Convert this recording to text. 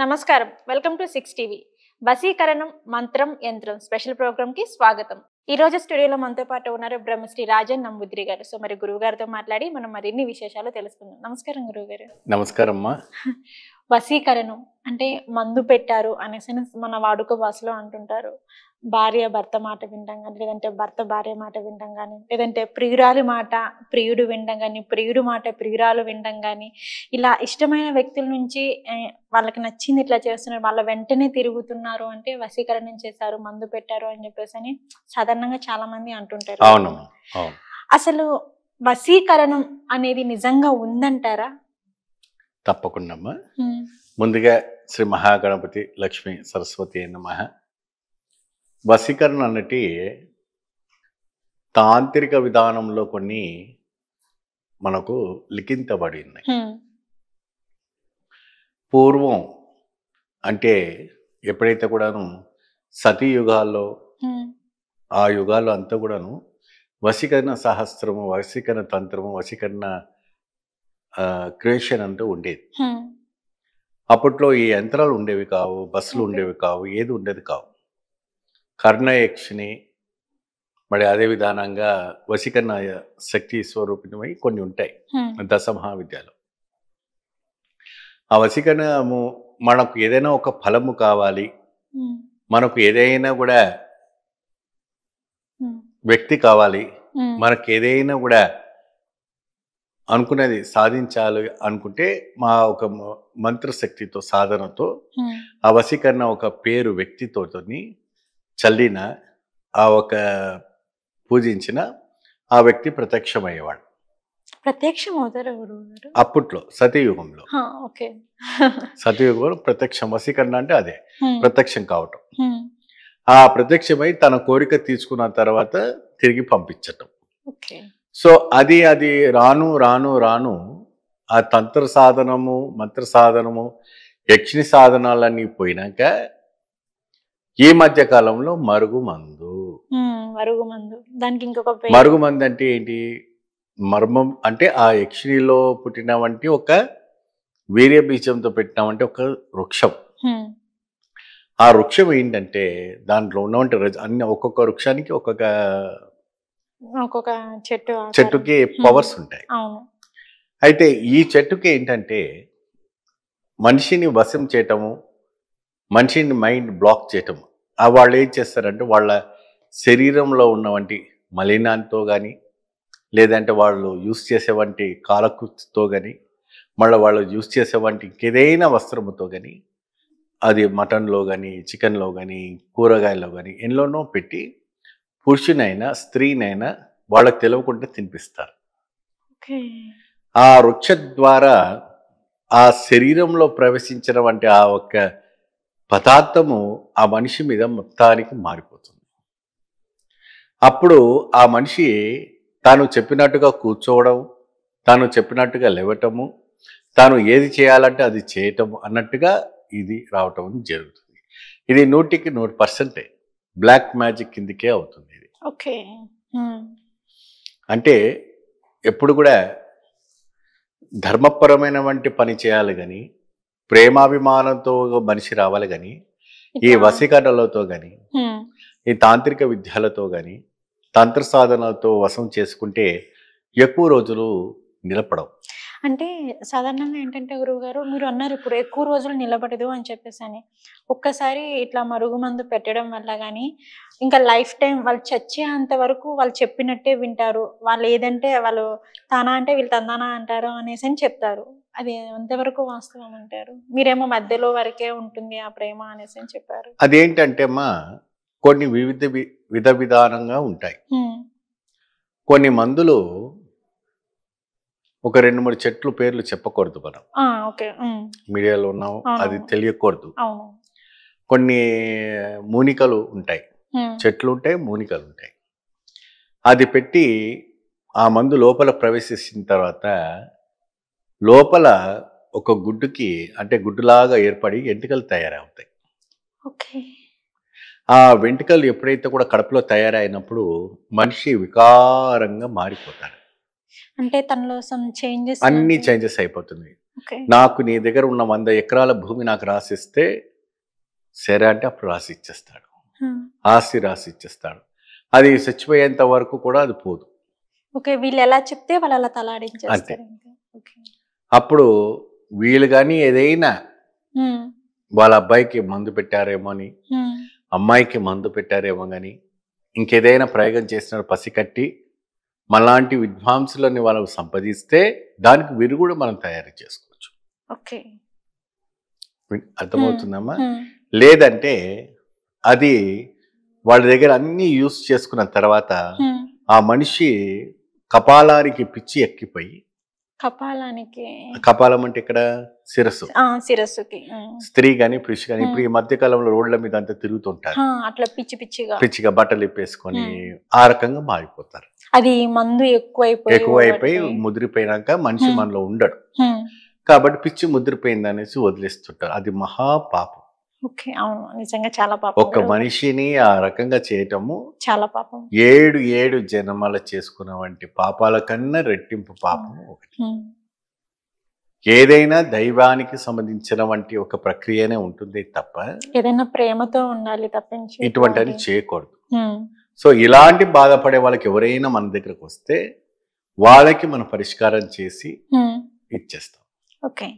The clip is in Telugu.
నమస్కారం వెల్కమ్ టు సిక్స్ టీవీ బసీకరణం మంత్రం యంత్రం స్పెషల్ ప్రోగ్రామ్ కి స్వాగతం ఈ రోజు స్టూడియోలో మనతో పాటు ఉన్నారు బ్రహ్మశ్రీ రాజన్ నమ్ముద్రి గారు సో మరి గురువు గారితో మాట్లాడి మనం మరిన్ని విశేషాలు తెలుసుకుందాం నమస్కారం గురువు గారు నమస్కారం వశీకరణం అంటే మందు పెట్టారు అనేసి మన వాడుక భాషలో అంటుంటారు భార్య భర్త మాట వినడం కానీ లేదంటే భర్త భార్య మాట వినడం కానీ లేదంటే ప్రియురాలి మాట ప్రియుడు వినడం కానీ ప్రియుడు మాట ప్రియురాలు వినడం కానీ ఇలా ఇష్టమైన వ్యక్తుల నుంచి వాళ్ళకి నచ్చింది ఇట్లా చేస్తున్నారు వాళ్ళ వెంటనే తిరుగుతున్నారు అంటే వశీకరణం చేశారు మందు పెట్టారు అని చెప్పేసి అని సాధారణంగా చాలా మంది అంటుంటారు అసలు వశీకరణం అనేది నిజంగా ఉందంటారా తప్పకుండా అమ్మా ముందుగా శ్రీ మహాగణపతి లక్ష్మి సరస్వతి నమ వసీకరణ అన్నటి తాంత్రిక విధానంలో కొన్ని మనకు లిఖింతబడింది పూర్వం అంటే ఎప్పుడైతే కూడాను సతీ యుగాల్లో ఆ యుగాల్లో అంతా కూడాను వశీకరణ సహస్రము వశీకరణ తంత్రము వశీకరణ క్రియేషన్ అంటూ ఉండేది అప్పట్లో ఈ యంత్రాలు ఉండేవి కావు బస్సులు ఉండేవి కావు ఏది ఉండేది కావు కర్ణయక్షిని మరి అదే విధానంగా వశీకరణ శక్తి స్వరూపమై కొన్ని ఉంటాయి దశ మహావిద్యాలు ఆ వశీకరణము మనకు ఏదైనా ఒక ఫలము కావాలి మనకు ఏదైనా కూడా వ్యక్తి కావాలి మనకు ఏదైనా కూడా అనుకునేది సాధించాలి అనుకుంటే మా ఒక మంత్రశక్తితో సాధనతో ఆ వశీకరణ ఒక పేరు వ్యక్తితో చల్లిన ఆ ఒక పూజించిన ఆ వ్యక్తి ప్రత్యక్షమయ్యేవాడు ప్రత్యక్షం అప్పట్లో సతయుగంలో సతయుగంలో ప్రత్యక్షం వశీకరణ అంటే అదే ప్రత్యక్షం కావటం ఆ ప్రత్యక్షమై తన కోరిక తీసుకున్న తర్వాత తిరిగి పంపించటం సో అది అది రాను రాను రాను ఆ తంత్ర సాధనము మంత్ర సాధనము యక్షిణి సాధనాలన్నీ పోయినాక ఈ మధ్య కాలంలో మరుగుమందు మరుగుమందు దానికి ఇంకొక మరుగుమందు అంటే ఏంటి మర్మం అంటే ఆ యక్షిణిలో పుట్టినవంటి ఒక వీర్య బీజంతో పెట్టినామంటే ఒక వృక్షం ఆ వృక్షం ఏంటంటే దాంట్లో ఉన్నవంటి అన్ని ఒక్కొక్క వృక్షానికి ఒక్కొక్క ఒక్కొక్క చెట్టు చెట్టుకి పవర్స్ ఉంటాయి అవును అయితే ఈ చెట్టుకి ఏంటంటే మనిషిని వశం చేయటము మనిషిని మైండ్ బ్లాక్ ఆ వాళ్ళు ఏం చేస్తారంటే వాళ్ళ శరీరంలో ఉన్నవంటి మలినాంతో కానీ లేదంటే వాళ్ళు యూస్ చేసేవంటి కాలకృతితో కానీ మళ్ళీ వాళ్ళు యూస్ చేసేవంటి ఇంకేదైనా వస్త్రముతో కానీ అది మటన్లో కానీ చికెన్లో కానీ కూరగాయల్లో కానీ ఎన్లోనో పెట్టి పురుషునైనా స్త్రీనైనా వాళ్ళకి తెలియకుండా తినిపిస్తారు ఆ వృక్ష ద్వారా ఆ శరీరంలో ప్రవేశించిన వంటి ఆ ఒక్క పదార్థము ఆ మనిషి మీద మొత్తానికి మారిపోతుంది అప్పుడు ఆ మనిషి తాను చెప్పినట్టుగా కూర్చోవడం తాను చెప్పినట్టుగా లేవటము తాను ఏది చేయాలంటే అది చేయటము అన్నట్టుగా ఇది రావటం జరుగుతుంది ఇది నూటికి నూరు పర్సెంటే బ్లాక్ మ్యాజిక్ కిందికే అవుతుంది ఇది ఓకే అంటే ఎప్పుడు కూడా ధర్మపరమైన వంటి పని చేయాలి కానీ ప్రేమాభిమానంతో మనిషి రావాలి కానీ ఈ వసీకరణలతో కానీ ఈ తాంత్రిక విద్యలతో కానీ తంత్ర సాధనలతో వశం చేసుకుంటే ఎక్కువ రోజులు నిలపడం అంటే సాధారణంగా ఏంటంటే గురువుగారు మీరు అన్నారు ఇప్పుడు ఎక్కువ రోజులు నిలబడదు అని చెప్పేసి అని ఒక్కసారి ఇట్లా మరుగు మందు పెట్టడం వల్ల కానీ ఇంకా లైఫ్ టైం వాళ్ళు చచ్చే వరకు వాళ్ళు చెప్పినట్టే వింటారు వాళ్ళు ఏదంటే వాళ్ళు తానా అంటే వీళ్ళు తందానా అంటారు అనేసి అని చెప్తారు అది ఎంతవరకు వాస్తవం అంటారు మీరేమో మధ్యలో వరకే ఉంటుంది ఆ ప్రేమ అనేసి అని చెప్పారు అదేంటంటే మా కొన్ని వివిధ విధ విధానంగా ఉంటాయి కొన్ని మందులు ఒక రెండు మూడు చెట్లు పేర్లు చెప్పకూడదు మనం మీడియాలో ఉన్నాం అది తెలియకూడదు కొన్ని మూనికలు ఉంటాయి చెట్లు ఉంటాయి మూనికలు ఉంటాయి అది పెట్టి ఆ మందు లోపల ప్రవేశించిన తర్వాత లోపల ఒక గుడ్డుకి అంటే గుడ్డులాగా ఏర్పడి వెంట్రుకలు తయారవుతాయి ఆ వెంట్రుకలు ఎప్పుడైతే కూడా కడుపులో తయారైనప్పుడు మనిషి వికారంగా మారిపోతాడు అంటే తనలో చేంజెస్ అన్ని చేంజెస్ అయిపోతుంది నాకు నీ దగ్గర ఉన్న వంద ఎకరాల భూమి నాకు రాసిస్తే సరే అంటే అప్పుడు రాసి ఇచ్చేస్తాడు ఆస్తి రాసి ఇచ్చేస్తాడు అది చచ్చిపోయేంత వరకు కూడా అది పోదు ఓకే వీళ్ళు ఎలా చెప్తే వాళ్ళు అలా అంతే అప్పుడు వీళ్ళు కానీ ఏదైనా వాళ్ళ అబ్బాయికి మందు పెట్టారేమో అని అమ్మాయికి మందు పెట్టారేమో కానీ ఇంకేదైనా ప్రయోగం పసి కట్టి మనలాంటి విద్వాంసులని వాళ్ళు సంపాదిస్తే దానికి వీరు కూడా మనం తయారు చేసుకోవచ్చు ఓకే అర్థమవుతుందమ్మా లేదంటే అది వాళ్ళ దగ్గర అన్ని యూస్ చేసుకున్న తర్వాత ఆ మనిషి కపాలానికి పిచ్చి ఎక్కిపోయి కపాలానికి కపాలం అంటే ఇక్కడ శిరస్సు శిరస్సుకి స్త్రీ గాని పురుషు కానీ ఇప్పుడు ఈ మధ్య కాలంలో రోడ్ల మీద అంతా తిరుగుతుంటారు అట్లా పిచ్చి పిచ్చిగా పిచ్చిగా బట్టలు ఇప్పేసుకొని ఆ రకంగా మారిపోతారు అది మందు ఎక్కువైపోయి ఎక్కువైపోయి ముదిరిపోయినాక మనిషి మనలో ఉండడు కాబట్టి పిచ్చి ముద్రిపోయిందనేసి అనేసి వదిలేస్తుంటారు అది మహా పాపం నిజంగా చాలా పాపం ఒక మనిషిని ఆ రకంగా చేయటము చాలా పాపం ఏడు ఏడు జన్మల చేసుకున్న వంటి పాపాల కన్నా రెట్టింపు పాపం ఒకటి ఏదైనా దైవానికి సంబంధించిన వంటి ఒక ప్రక్రియనే ఉంటుంది తప్ప ఏదైనా ప్రేమతో ఉండాలి తప్పించి ఇటువంటి అని చేయకూడదు సో ఇలాంటి బాధపడే వాళ్ళకి ఎవరైనా మన దగ్గరకు వస్తే వాళ్ళకి మనం పరిష్కారం చేసి ఇచ్చేస్తాం ఓకే